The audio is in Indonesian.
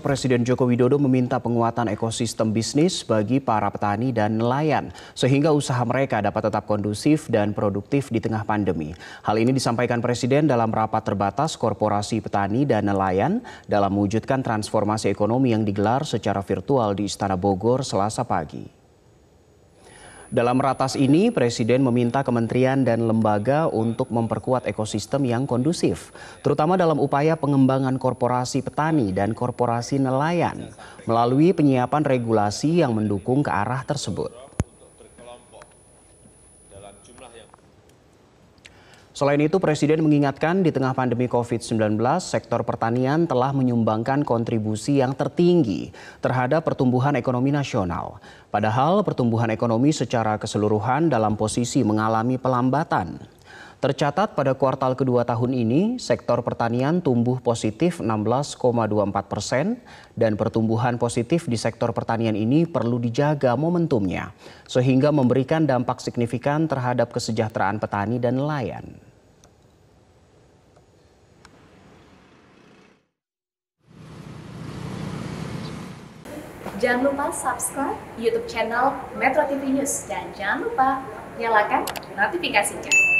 Presiden Joko Widodo meminta penguatan ekosistem bisnis bagi para petani dan nelayan, sehingga usaha mereka dapat tetap kondusif dan produktif di tengah pandemi. Hal ini disampaikan Presiden dalam rapat terbatas Korporasi Petani dan Nelayan dalam mewujudkan transformasi ekonomi yang digelar secara virtual di Istana Bogor selasa pagi. Dalam ratas ini, Presiden meminta kementerian dan lembaga untuk memperkuat ekosistem yang kondusif, terutama dalam upaya pengembangan korporasi petani dan korporasi nelayan, melalui penyiapan regulasi yang mendukung ke arah tersebut. Selain itu, Presiden mengingatkan di tengah pandemi COVID-19, sektor pertanian telah menyumbangkan kontribusi yang tertinggi terhadap pertumbuhan ekonomi nasional. Padahal pertumbuhan ekonomi secara keseluruhan dalam posisi mengalami pelambatan. Tercatat pada kuartal kedua tahun ini, sektor pertanian tumbuh positif 16,24 persen dan pertumbuhan positif di sektor pertanian ini perlu dijaga momentumnya sehingga memberikan dampak signifikan terhadap kesejahteraan petani dan nelayan. Jangan lupa subscribe YouTube channel Metro TV News dan jangan lupa nyalakan notifikasinya.